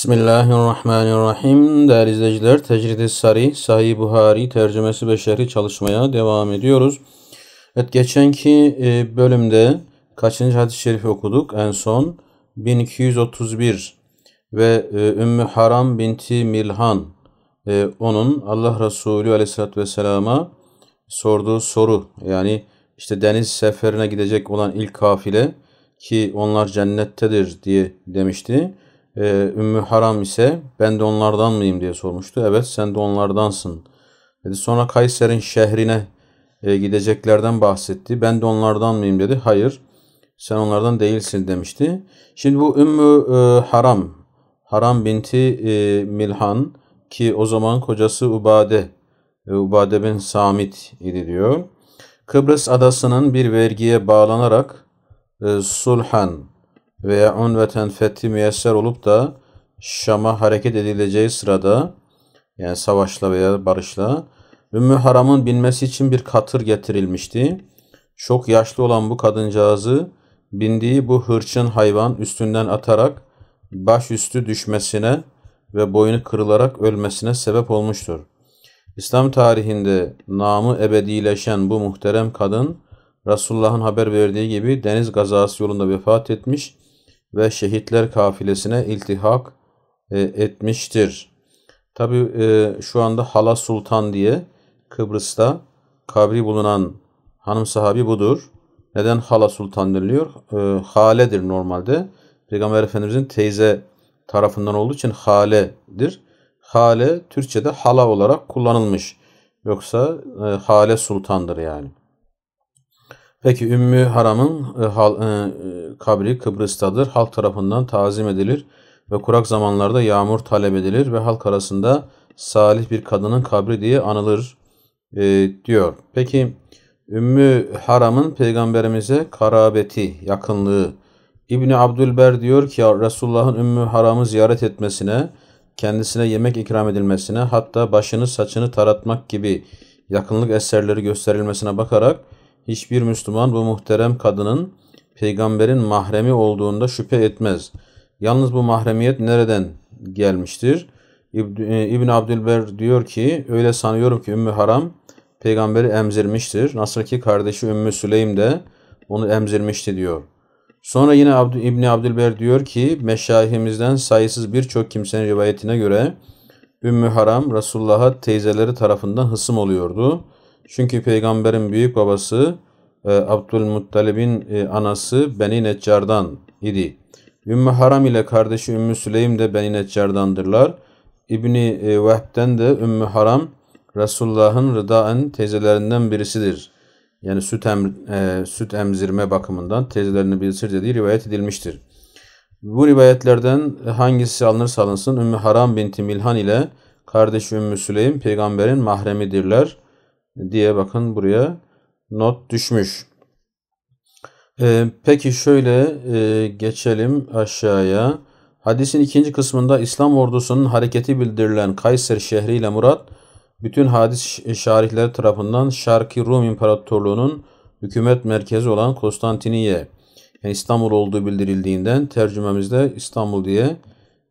Bismillahirrahmanirrahim. Değerli izleyiciler, Tecrid-i Sari, Sahih Buhari tercümesi ve şerhi çalışmaya devam ediyoruz. Evet, geçenki e, bölümde kaçıncı hadis-i şerifi okuduk? En son 1231 ve e, Ümmü Haram binti Milhan e, onun Allah Resulü aleyhissalatü vesselama sorduğu soru yani işte deniz seferine gidecek olan ilk kafile ki onlar cennettedir diye demişti. Ee, Ümmü Haram ise ben de onlardan mıyım diye sormuştu. Evet sen de onlardansın dedi. Sonra Kayser'in şehrine e, gideceklerden bahsetti. Ben de onlardan mıyım dedi. Hayır sen onlardan değilsin demişti. Şimdi bu Ümmü e, Haram, Haram binti e, Milhan ki o zaman kocası Ubade, Ubade bin Samit idi diyor. Kıbrıs adasının bir vergiye bağlanarak Sulhan veya unveten fethi müyesser olup da Şam'a hareket edileceği sırada yani savaşla veya barışla Ümmü Haram'ın binmesi için bir katır getirilmişti. Çok yaşlı olan bu kadıncağızı bindiği bu hırçın hayvan üstünden atarak başüstü düşmesine ve boynu kırılarak ölmesine sebep olmuştur. İslam tarihinde namı ebedileşen bu muhterem kadın Resulullah'ın haber verdiği gibi deniz gazası yolunda vefat etmiş ve şehitler kafilesine iltihak e, etmiştir. Tabi e, şu anda Hala Sultan diye Kıbrıs'ta kabri bulunan hanım sahabi budur. Neden Hala Sultan deniliyor? E, haledir normalde. Peygamber Efendimizin teyze tarafından olduğu için haledir. Hale Türkçe'de hala olarak kullanılmış. Yoksa e, hale sultandır yani. Peki Ümmü Haram'ın e, hal, e, kabri Kıbrıs'tadır. Halk tarafından tazim edilir ve kurak zamanlarda yağmur talep edilir ve halk arasında salih bir kadının kabri diye anılır e, diyor. Peki Ümmü Haram'ın peygamberimize karabeti, yakınlığı. İbni Abdülber diyor ki Resulullah'ın Ümmü Haram'ı ziyaret etmesine, kendisine yemek ikram edilmesine, hatta başını saçını taratmak gibi yakınlık eserleri gösterilmesine bakarak Hiçbir Müslüman bu muhterem kadının peygamberin mahremi olduğunda şüphe etmez. Yalnız bu mahremiyet nereden gelmiştir? E, İbn Abdülber diyor ki öyle sanıyorum ki Ümmü Haram peygamberi emzirmiştir. Nasıl ki kardeşi Ümmü Süleym de onu emzirmişti diyor. Sonra yine Abd İbni Abdülber diyor ki meşayihimizden sayısız birçok kimsenin rivayetine göre Ümmü Haram Resulullah'a teyzeleri tarafından hısım oluyordu. Çünkü peygamberin büyük babası e, Abdülmuttalib'in e, anası Beni Neccar'dan idi. Ümmü Haram ile kardeşi Ümmü Süleym de Beni Neccar'dandırlar. İbni e, Vehb'den de Ümmü Haram Resulullah'ın rıdaen teyzelerinden birisidir. Yani süt, em, e, süt emzirme bakımından teyzelerini bilsir dediği rivayet edilmiştir. Bu rivayetlerden hangisi alınırsa alınsın Ümmü Haram binti Milhan ile kardeşi Ümmü Süleym peygamberin mahremidirler diye bakın buraya not düşmüş. Ee, peki şöyle e, geçelim aşağıya. Hadisin ikinci kısmında İslam ordusunun hareketi bildirilen Kayser şehriyle Murat, bütün hadis e, şarihleri tarafından Şarki Rum İmparatorluğu'nun hükümet merkezi olan Konstantiniye, yani İstanbul olduğu bildirildiğinden tercümemizde İstanbul diye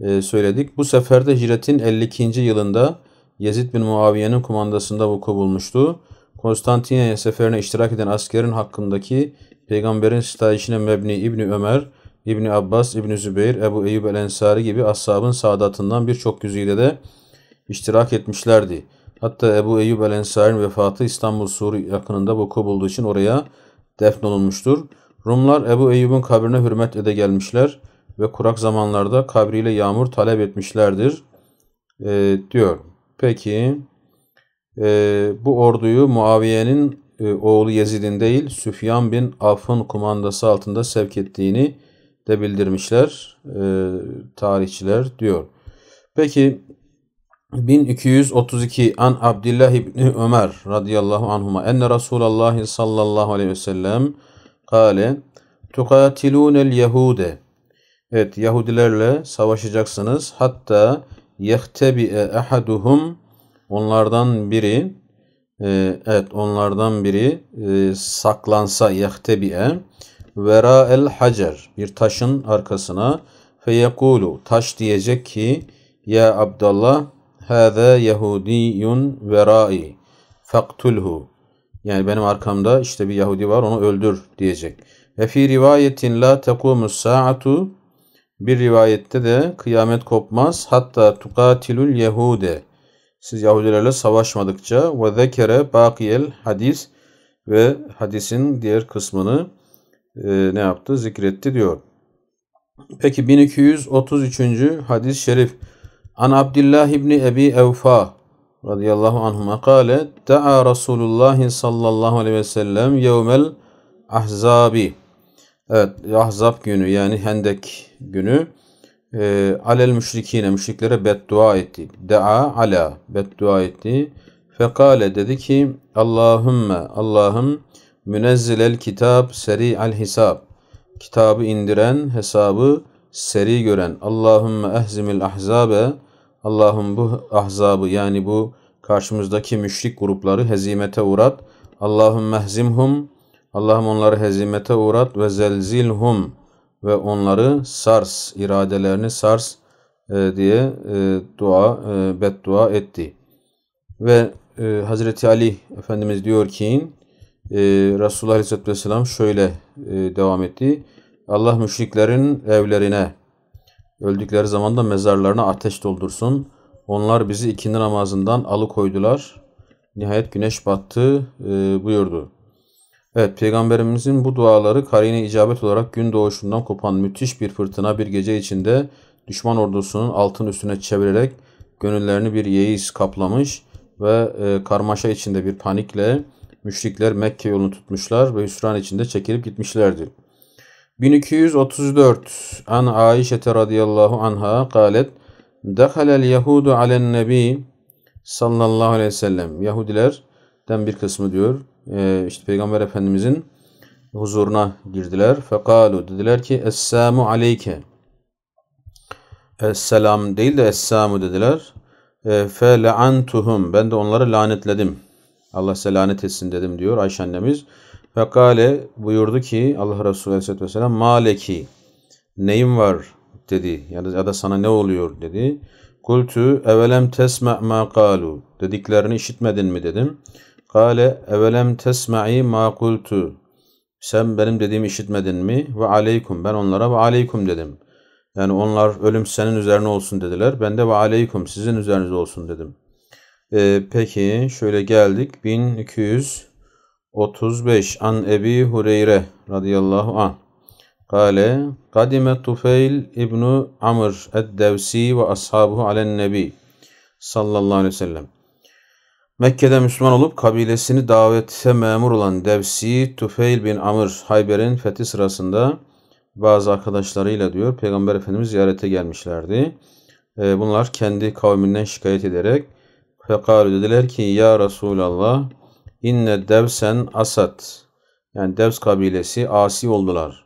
e, söyledik. Bu sefer de hicretin 52. yılında Yezid bin Muaviye'nin kumandasında vuku bulmuştu. Konstantiniye seferine iştirak eden askerin hakkındaki peygamberin sitayişine mebni İbni Ömer, İbni Abbas, İbni Zübeyir, Ebu Eyyub el Ensari gibi ashabın saadatından birçok yüzüyle de iştirak etmişlerdi. Hatta Ebu Eyyub el Ensari'nin vefatı İstanbul Sur yakınında vuku bulduğu için oraya defnolunmuştur. Rumlar Ebu Eyyub'un kabrine hürmet ede gelmişler ve kurak zamanlarda kabriyle yağmur talep etmişlerdir e, diyor. Peki e, bu orduyu Muaviye'nin e, oğlu Yezid'in değil Süfyan bin Af'ın kumandası altında sevk ettiğini de bildirmişler e, tarihçiler diyor. Peki 1232 An Abdullah İbni Ömer radıyallahu anhuma enne Resulallah sallallahu aleyhi ve sellem kale tukatilunel yehude Evet Yahudilerle savaşacaksınız hatta yehtebi'e ahaduhum onlardan biri e, evet onlardan biri e, saklansa yehtebi'e vera el hacer bir taşın arkasına feyekulu taş diyecek ki ya Abdallah hâzâ yehudiyun verai faktulhu yani benim arkamda işte bir Yahudi var onu öldür diyecek. Ve fi rivayetin la tekumus saatu bir rivayette de kıyamet kopmaz hatta tukatilul yehude. Siz Yahudilerle savaşmadıkça ve zekere bakiyel hadis ve hadisin diğer kısmını e, ne yaptı? Zikretti diyor. Peki 1233. hadis-i şerif. An Abdullah ibni Ebi Evfa radıyallahu anhuma kâle Da'a Resulullah sallallahu aleyhi ve sellem yevmel ahzabi. Evet Ahzab günü yani Hendek günü e, alel müşrikine müşriklere beddua etti. Dea ala beddua etti. Fekale dedi ki Allahümme Allah'ım münezzilel kitab seri al hisab. Kitabı indiren hesabı seri gören Allahümme ehzimil ahzabe Allah'ım bu ahzabı yani bu karşımızdaki müşrik grupları hezimete uğrat. Allahümme ehzimhum Allah'ım onları hezimete uğrat ve zelzilhum ve onları sars, iradelerini sars e, diye e, dua, e, beddua etti. Ve e, Hazreti Ali Efendimiz diyor ki e, Resulullah Aleyhisselatü Vesselam şöyle e, devam etti. Allah müşriklerin evlerine öldükleri zaman da mezarlarına ateş doldursun. Onlar bizi ikindi namazından alıkoydular. Nihayet güneş battı e, buyurdu. Evet peygamberimizin bu duaları karine icabet olarak gün doğuşundan kopan müthiş bir fırtına bir gece içinde düşman ordusunun altın üstüne çevirerek gönüllerini bir yeis kaplamış ve e, karmaşa içinde bir panikle müşrikler Mekke yolunu tutmuşlar ve hüsran içinde çekilip gitmişlerdi. 1234 An Aişete radıyallahu anha galet Dehalel Yahudu alen nebi sallallahu aleyhi ve sellem Yahudilerden bir kısmı diyor e, işte Peygamber Efendimizin huzuruna girdiler. Fekalu dediler ki Esselamu aleyke. Esselam değil de Esselamu dediler. E, ee, Fe le'antuhum. Ben de onları lanetledim. Allah size lanet etsin dedim diyor Ayşe annemiz. Fekale buyurdu ki Allah Resulü Aleyhisselatü Vesselam Maleki neyim var dedi ya da, ya da sana ne oluyor dedi. Kultu evelem tesme ma kalu dediklerini işitmedin mi dedim. Kale evelem tesma'i ma kultu. Sen benim dediğimi işitmedin mi? Ve aleykum. Ben onlara ve aleykum dedim. Yani onlar ölüm senin üzerine olsun dediler. Ben de ve aleykum sizin üzerinize olsun dedim. Ee, peki şöyle geldik. 1235 An Ebi Hureyre radıyallahu anh. Kale Kadime Tufeil İbnu Amr Ed-Devsi ve ashabu alen nebi sallallahu aleyhi ve sellem. Mekke'de Müslüman olup kabilesini davete memur olan Devsi Tufeil bin Amr Hayber'in fethi sırasında bazı arkadaşlarıyla diyor Peygamber Efendimiz ziyarete gelmişlerdi. Ee, bunlar kendi kavminden şikayet ederek fekal dediler ki ya Resulallah inne devsen asat yani Devs kabilesi asi oldular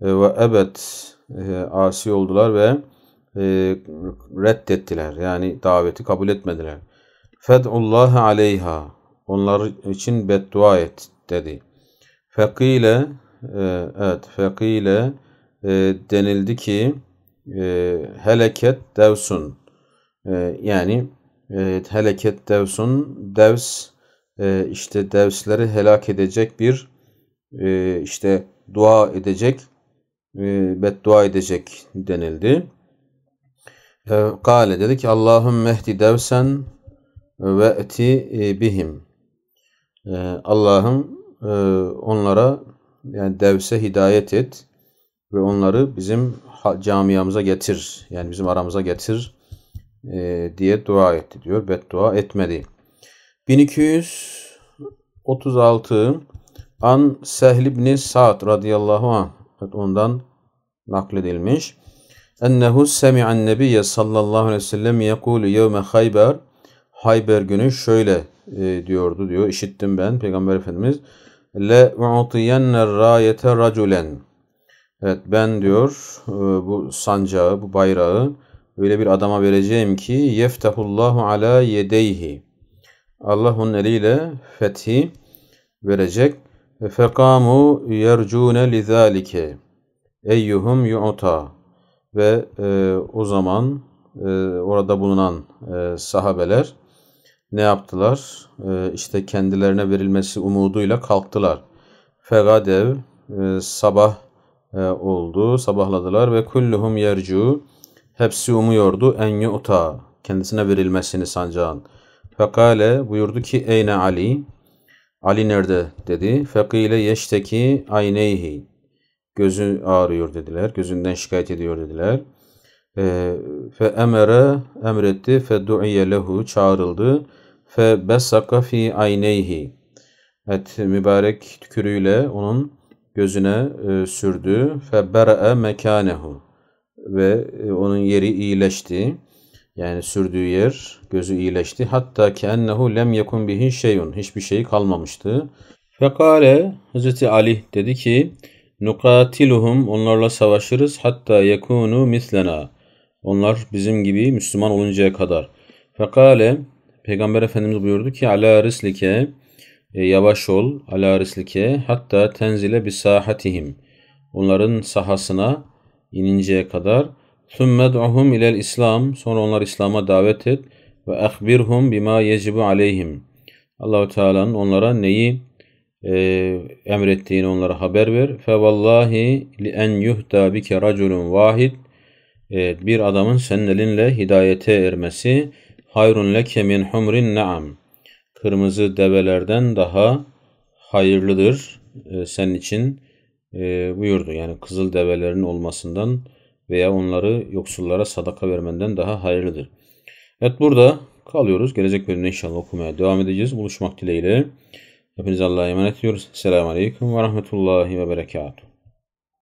ee, ve ebet e, asi oldular ve e, reddettiler yani daveti kabul etmediler. Fed'ullaha aleyha. Onlar için beddua et dedi. Fekile e, evet fekile e, denildi ki e, heleket devsun. E, yani e, heleket devsun devs e, işte devsleri helak edecek bir işte dua edecek beddua edecek denildi. E, kale dedi ki Allahümme ehdi devsen ve eti e, bihim. E, Allah'ım e, onlara yani devse hidayet et ve onları bizim camiamıza getir. Yani bizim aramıza getir diye dua etti diyor. Beddua etmedi. 1236 An Sehl ibn Sa'd radıyallahu anh ondan nakledilmiş. Ennehu semi'an nebiyye sallallahu aleyhi ve sellem yekulu yevme hayber Hayber günü şöyle e, diyordu diyor. İşittim ben Peygamber Efendimiz. Le u'tiyenne rayete raculen. Evet ben diyor e, bu sancağı, bu bayrağı öyle bir adama vereceğim ki yeftahullahu ala yedeyhi. Allah onun eliyle fethi verecek. Fekamu yercune lizalike eyyuhum yu'ta ve e, o zaman e, orada bulunan e, sahabeler ne yaptılar? E, işte kendilerine verilmesi umuduyla kalktılar. Fegadev e, sabah e, oldu, sabahladılar ve kulluhum yercu hepsi umuyordu en yu'ta kendisine verilmesini sancağın. Fekale buyurdu ki eyne Ali Ali nerede dedi. Fekile yeşteki ayneyhi gözü ağrıyor dediler. Gözünden şikayet ediyor dediler. Ee, fe emere emretti fe du'iye lehu çağrıldı fe bessaka fi ayneyhi et mübarek tükürüğüyle onun gözüne e, sürdü fe bere'e mekanehu ve e, onun yeri iyileşti. Yani sürdüğü yer gözü iyileşti. Hatta ki ennehu lem yekun bihi şeyun. Hiçbir şey kalmamıştı. Fekale Hazreti Ali dedi ki Nukatiluhum onlarla savaşırız hatta yekunu mislena onlar bizim gibi Müslüman oluncaya kadar. Fekale Peygamber Efendimiz buyurdu ki ala rislike e, yavaş ol ala rislike hatta tenzile bi sahatihim. Onların sahasına ininceye kadar. Thumma du'hum ilel İslam. Sonra onlar İslam'a davet et ve ahbirhum bima yecibu aleyhim. Allahu Teala'nın onlara neyi e, emrettiğini onlara haber ver. Fe vallahi li en yuhda bike raculun vahid Evet, bir adamın senin elinle hidayete ermesi hayrun leke min humrin naam. Kırmızı develerden daha hayırlıdır e, senin için e, buyurdu. Yani kızıl develerin olmasından veya onları yoksullara sadaka vermenden daha hayırlıdır. Evet burada kalıyoruz. Gelecek bölümde inşallah okumaya devam edeceğiz. Buluşmak dileğiyle. Hepinize Allah'a emanet ediyoruz. Selamun Aleyküm ve Rahmetullahi ve Berekatuhu.